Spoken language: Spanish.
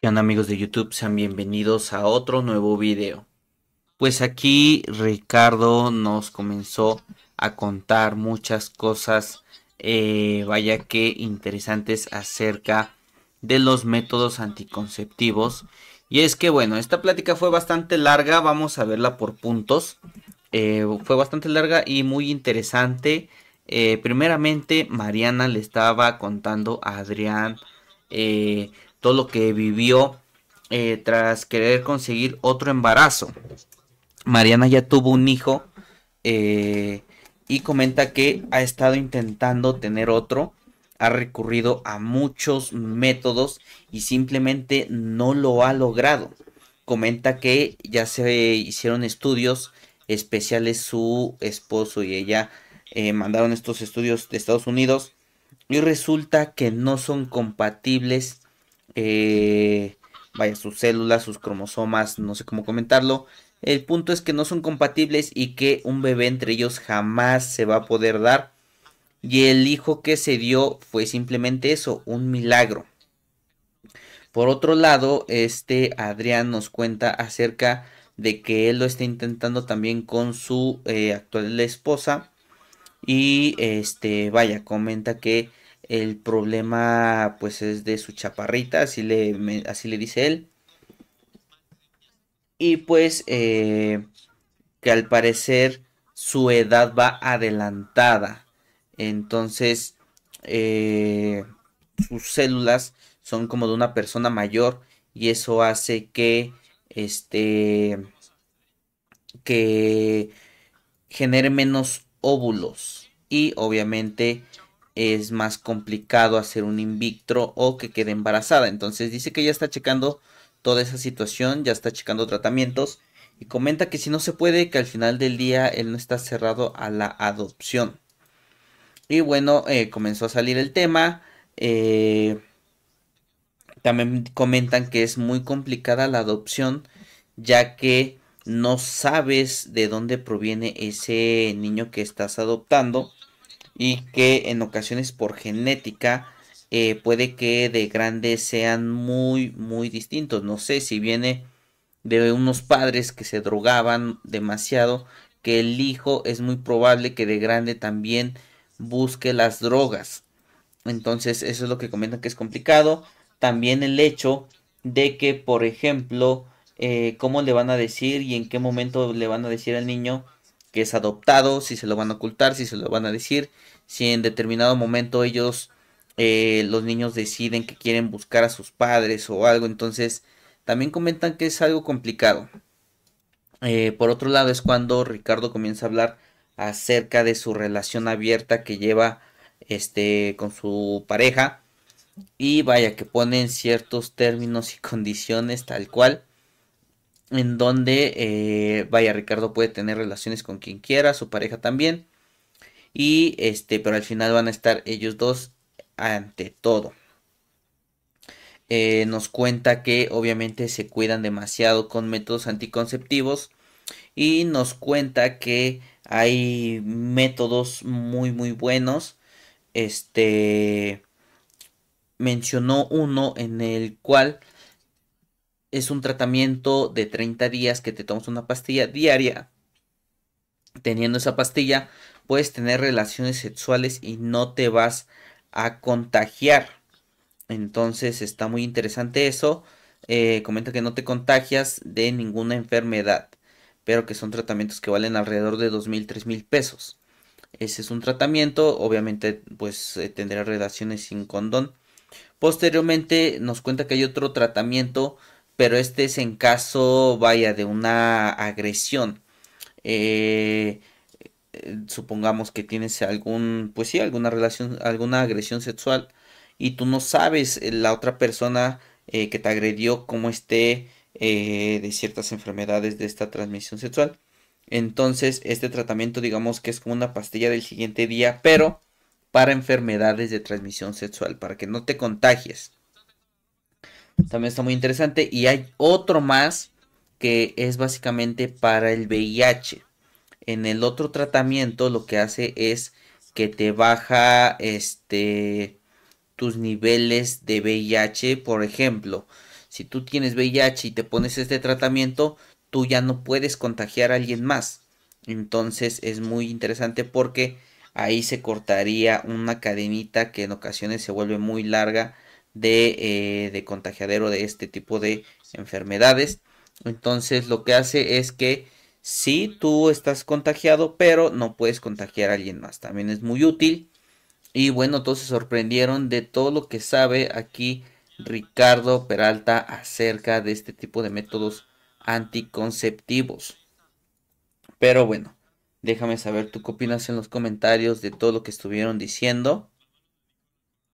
¿Qué amigos de YouTube? Sean bienvenidos a otro nuevo video. Pues aquí Ricardo nos comenzó a contar muchas cosas, eh, vaya que interesantes acerca de los métodos anticonceptivos. Y es que bueno, esta plática fue bastante larga, vamos a verla por puntos. Eh, fue bastante larga y muy interesante. Eh, primeramente, Mariana le estaba contando a Adrián eh, todo lo que vivió eh, tras querer conseguir otro embarazo. Mariana ya tuvo un hijo y comenta que ha estado intentando tener otro. Ha recurrido a muchos métodos y simplemente no lo ha logrado. Comenta que ya se hicieron estudios especiales su esposo y ella eh, mandaron estos estudios de Estados Unidos y resulta que no son compatibles, eh, vaya, sus células, sus cromosomas, no sé cómo comentarlo. El punto es que no son compatibles y que un bebé entre ellos jamás se va a poder dar. Y el hijo que se dio fue simplemente eso, un milagro. Por otro lado, este Adrián nos cuenta acerca de que él lo está intentando también con su eh, actual esposa y este, vaya, comenta que el problema pues es de su chaparrita, así le, así le dice él. Y pues eh, que al parecer su edad va adelantada. Entonces eh, sus células son como de una persona mayor y eso hace que este que genere menos óvulos. Y obviamente es más complicado hacer un in o que quede embarazada. Entonces dice que ya está checando toda esa situación, ya está checando tratamientos y comenta que si no se puede, que al final del día él no está cerrado a la adopción. Y bueno, eh, comenzó a salir el tema. Eh, también comentan que es muy complicada la adopción, ya que no sabes de dónde proviene ese niño que estás adoptando y que en ocasiones por genética eh, puede que de grande sean muy muy distintos. No sé si viene de unos padres que se drogaban demasiado, que el hijo es muy probable que de grande también busque las drogas. Entonces eso es lo que comentan que es complicado. También el hecho de que, por ejemplo, eh, cómo le van a decir y en qué momento le van a decir al niño que es adoptado, si se lo van a ocultar, si se lo van a decir, si en determinado momento ellos, eh, los niños deciden que quieren buscar a sus padres o algo, entonces también comentan que es algo complicado. Eh, por otro lado es cuando Ricardo comienza a hablar acerca de su relación abierta que lleva este con su pareja y vaya que ponen ciertos términos y condiciones tal cual en donde, eh, vaya, Ricardo puede tener relaciones con quien quiera, su pareja también. Y este, pero al final van a estar ellos dos ante todo. Eh, nos cuenta que obviamente se cuidan demasiado con métodos anticonceptivos. Y nos cuenta que hay métodos muy muy buenos. Este mencionó uno en el cual es un tratamiento de 30 días que te tomas una pastilla diaria. Teniendo esa pastilla, puedes tener relaciones sexuales y no te vas a contagiar. Entonces está muy interesante eso. Eh, comenta que no te contagias de ninguna enfermedad, pero que son tratamientos que valen alrededor de 2.000, 3.000 pesos. Ese es un tratamiento, obviamente pues eh, tendrá relaciones sin condón. Posteriormente nos cuenta que hay otro tratamiento pero este es en caso, vaya, de una agresión. Eh, eh, supongamos que tienes algún, pues sí, alguna relación, alguna agresión sexual y tú no sabes eh, la otra persona que te agredió cómo esté de ciertas enfermedades de esta transmisión sexual. Entonces, este tratamiento digamos que es como una pastilla del siguiente día, pero para enfermedades de transmisión sexual, para que no te contagies. También está muy interesante. Y hay otro más que es básicamente para el VIH. En el otro tratamiento lo que hace es que te baja este tus niveles de VIH, por ejemplo, si tú tienes VIH y te pones este tratamiento, tú ya no puedes contagiar a alguien más. Entonces es muy interesante porque ahí se cortaría una cadenita que en ocasiones se vuelve muy larga eh, de, contagiadero de este tipo de enfermedades. Entonces lo que hace es que si tú estás contagiado, pero no puedes contagiar a alguien más. También es muy útil. Y bueno, todos se sorprendieron de todo lo que sabe aquí Ricardo Peralta acerca de este tipo de métodos anticonceptivos. Pero bueno, déjame saber tú qué opinas en los comentarios de todo lo que estuvieron diciendo.